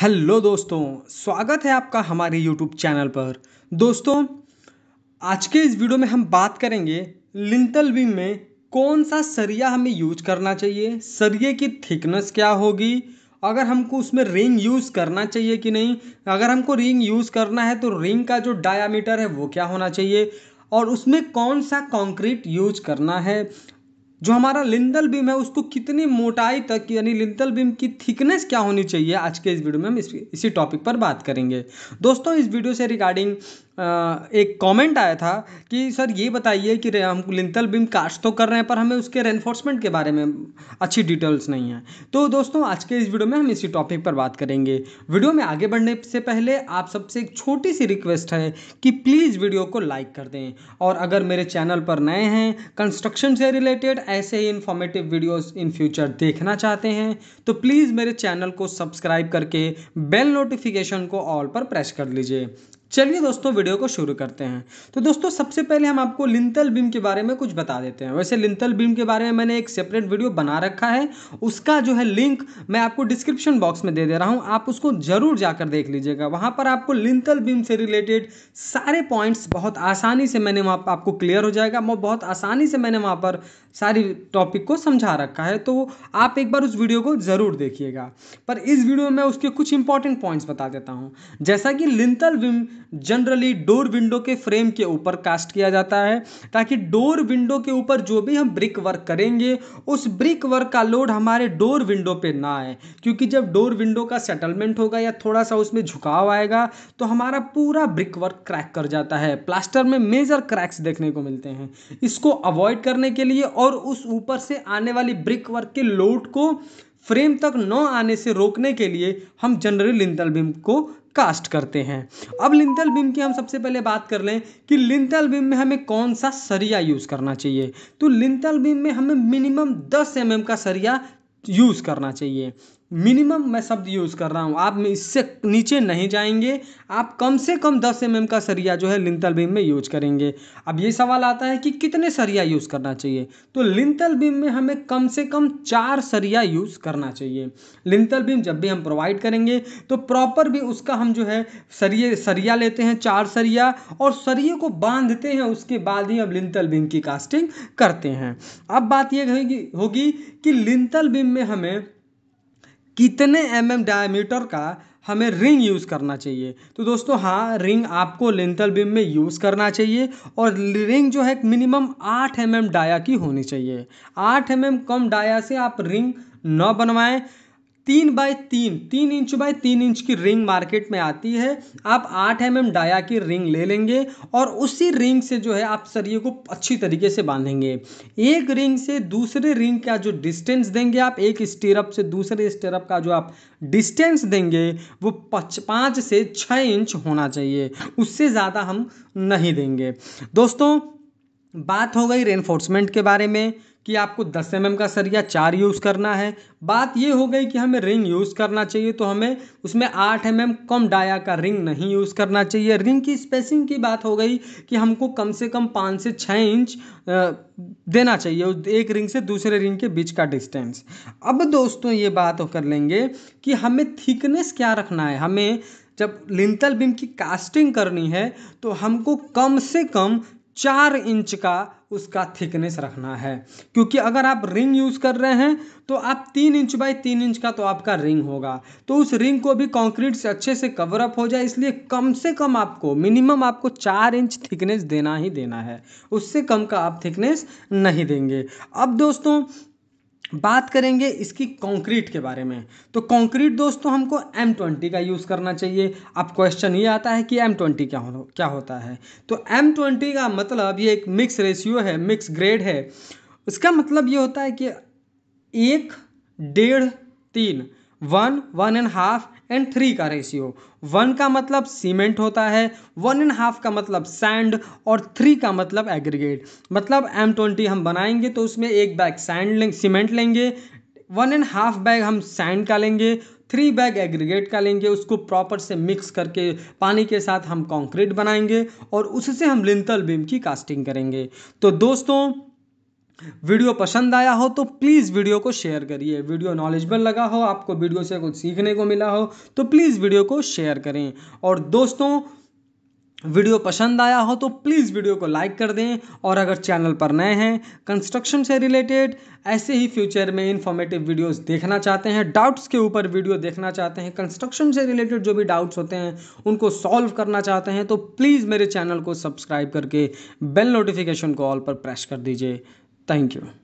Hello दोस्तों स्वागत है आपका हमारे यूट्यूब चैनल पर दोस्तों आज के इस वीडियो में हम बात करेंगे लिंटल बीम में कौन सा सरिया हमें यूज करना चाहिए सरिये की थिकनेस क्या होगी अगर हमको उसमें रिंग यूज़ करना चाहिए कि नहीं अगर हमको रिंग यूज़ करना है तो रिंग का जो डायामीटर है वो क्या होना चाहिए और उसमें कौन सा कंक्रीट यूज करना है जो हमारा लिंदल बीम है उसको कितनी मोटाई तक यानी लिंदल बीम की थिकनेस क्या होनी चाहिए आज के इस वीडियो में हम इस, इसी टॉपिक पर बात करेंगे दोस्तों इस वीडियो से रिगार्डिंग एक कमेंट आया था कि सर ये बताइए कि हम लिंतल बीम कास्ट तो कर रहे हैं पर हमें उसके रेनफोर्समेंट के बारे में अच्छी डिटेल्स नहीं है तो दोस्तों आज के इस वीडियो में हम इसी टॉपिक पर बात करेंगे वीडियो में आगे बढ़ने से पहले आप सबसे एक छोटी सी रिक्वेस्ट है कि प्लीज़ वीडियो को लाइक कर दें और अगर मेरे चैनल पर नए हैं कंस्ट्रक्शन से रिलेटेड ऐसे ही इन्फॉर्मेटिव वीडियोस इन फ्यूचर देखना चाहते हैं तो प्लीज़ मेरे चैनल को सब्सक्राइब करके बेल नोटिफिकेशन को ऑल पर प्रेस कर लीजिए चलिए दोस्तों वीडियो को शुरू करते हैं तो दोस्तों सबसे पहले हम आपको लिंतल बीम के बारे में कुछ बता देते हैं वैसे लिंतल बीम के बारे में मैंने एक सेपरेट वीडियो बना रखा है उसका जो है लिंक मैं आपको डिस्क्रिप्शन बॉक्स में दे दे रहा हूं आप उसको जरूर जाकर देख लीजिएगा वहां पर आपको लिंतल बीम से रिलेटेड सारे पॉइंट्स बहुत आसानी से मैंने वहाँ आपको क्लियर हो जाएगा मैं बहुत आसानी से मैंने वहाँ पर सारी टॉपिक को समझा रखा है तो आप एक बार उस वीडियो को ज़रूर देखिएगा पर इस वीडियो में उसके कुछ इंपॉर्टेंट पॉइंट्स बता देता हूँ जैसा कि lintel beam generally door window के फ्रेम के ऊपर कास्ट किया जाता है ताकि डोर विंडो के ऊपर जो भी हम ब्रिक वर्क करेंगे उस ब्रिक वर्क का लोड हमारे डोर विंडो पे ना आए क्योंकि जब डोर विंडो का सेटलमेंट होगा या थोड़ा सा उसमें झुकाव आएगा तो हमारा पूरा ब्रिक वर्क क्रैक कर जाता है प्लास्टर में मेजर क्रैक्स देखने को मिलते हैं इसको अवॉइड करने के लिए और उस ऊपर से आने वाली ब्रिक वर्क के लोड को फ्रेम तक न आने से रोकने के लिए हम जनरल लिंटल बीम को कास्ट करते हैं अब लिंटल बीम की हम सबसे पहले बात कर लें कि लिंटल बीम में हमें कौन सा सरिया यूज़ करना चाहिए तो लिंटल बीम में हमें मिनिमम दस एम mm का सरिया यूज़ करना चाहिए मिनिमम मैं शब्द यूज़ कर रहा हूँ आप में इससे नीचे नहीं जाएंगे आप कम से कम दस एम एम का सरिया जो है लिंटल बीम में यूज करेंगे अब ये सवाल आता है कि कितने सरिया यूज़ करना चाहिए तो लिंटल बीम में हमें कम से कम चार सरिया यूज़ करना चाहिए लिंटल बीम जब भी हम प्रोवाइड करेंगे तो प्रॉपर भी उसका हम जो है सरिये सरिया लेते हैं चार सरिया और सरिये को बांधते हैं उसके बाद ही अब लिंटल बीम की कास्टिंग करते हैं अब बात यह होगी कि लिंटल बीम में हमें कितने एम एम डायमीटर का हमें रिंग यूज़ करना चाहिए तो दोस्तों हाँ रिंग आपको लेंथल बीम में यूज़ करना चाहिए और रिंग जो है मिनिमम आठ एम एम डाया की होनी चाहिए आठ एम एम कम डाया से आप रिंग न बनवाएं तीन बाय तीन तीन इंच बाय तीन इंच की रिंग मार्केट में आती है आप आठ एम एम डाया की रिंग ले लेंगे और उसी रिंग से जो है आप सरिये को अच्छी तरीके से बांधेंगे एक रिंग से दूसरे रिंग का जो डिस्टेंस देंगे आप एक स्टेरअप से दूसरे स्टेरअप का जो आप डिस्टेंस देंगे वो पच पाँच से छः इंच होना चाहिए उससे ज़्यादा हम नहीं देंगे दोस्तों बात हो गई रेनफोर्समेंट के बारे में कि आपको 10 एम का सरिया चार यूज़ करना है बात ये हो गई कि हमें रिंग यूज़ करना चाहिए तो हमें उसमें 8 एम कम डाया का रिंग नहीं यूज़ करना चाहिए रिंग की स्पेसिंग की बात हो गई कि हमको कम से कम पाँच से छः इंच देना चाहिए एक रिंग से दूसरे रिंग के बीच का डिस्टेंस अब दोस्तों ये बात कर लेंगे कि हमें थिकनेस क्या रखना है हमें जब लिंटल बीम की कास्टिंग करनी है तो हमको कम से कम चार इंच का उसका थिकनेस रखना है क्योंकि अगर आप रिंग यूज़ कर रहे हैं तो आप तीन इंच बाई तीन इंच का तो आपका रिंग होगा तो उस रिंग को भी कंक्रीट से अच्छे से कवर अप हो जाए इसलिए कम से कम आपको मिनिमम आपको चार इंच थिकनेस देना ही देना है उससे कम का आप थिकनेस नहीं देंगे अब दोस्तों बात करेंगे इसकी कंक्रीट के बारे में तो कंक्रीट दोस्तों हमको एम ट्वेंटी का यूज़ करना चाहिए अब क्वेश्चन ये आता है कि एम ट्वेंटी क्या हो क्या होता है तो एम ट्वेंटी का मतलब ये एक मिक्स रेशियो है मिक्स ग्रेड है उसका मतलब ये होता है कि एक डेढ़ तीन one one and half and three का रेशियो वन का मतलब सीमेंट होता है वन एंड हाफ का मतलब सैंड और थ्री का मतलब एग्रीगेट मतलब एम ट्वेंटी हम बनाएंगे तो उसमें एक बैग सैंड लें सीमेंट लेंगे वन एंड हाफ बैग हम सैंड का लेंगे थ्री बैग एग्रीगेट का लेंगे उसको प्रॉपर से मिक्स करके पानी के साथ हम कंक्रीट बनाएंगे और उससे हम लिंतल बीम की कास्टिंग करेंगे तो दोस्तों वीडियो पसंद आया हो तो प्लीज़ वीडियो को शेयर करिए वीडियो नॉलेजबल लगा हो आपको वीडियो से कुछ सीखने को मिला हो तो प्लीज़ वीडियो को शेयर करें और दोस्तों वीडियो पसंद आया हो तो प्लीज़ वीडियो को लाइक कर दें और अगर चैनल पर नए हैं कंस्ट्रक्शन से रिलेटेड ऐसे ही फ्यूचर में इन्फॉर्मेटिव वीडियोस देखना चाहते हैं डाउट्स के ऊपर वीडियो देखना चाहते हैं कंस्ट्रक्शन से रिलेटेड जो भी डाउट्स होते हैं उनको सॉल्व करना चाहते हैं तो प्लीज़ मेरे चैनल को सब्सक्राइब करके बेल नोटिफिकेशन को ऑल पर प्रेस कर दीजिए Thank you.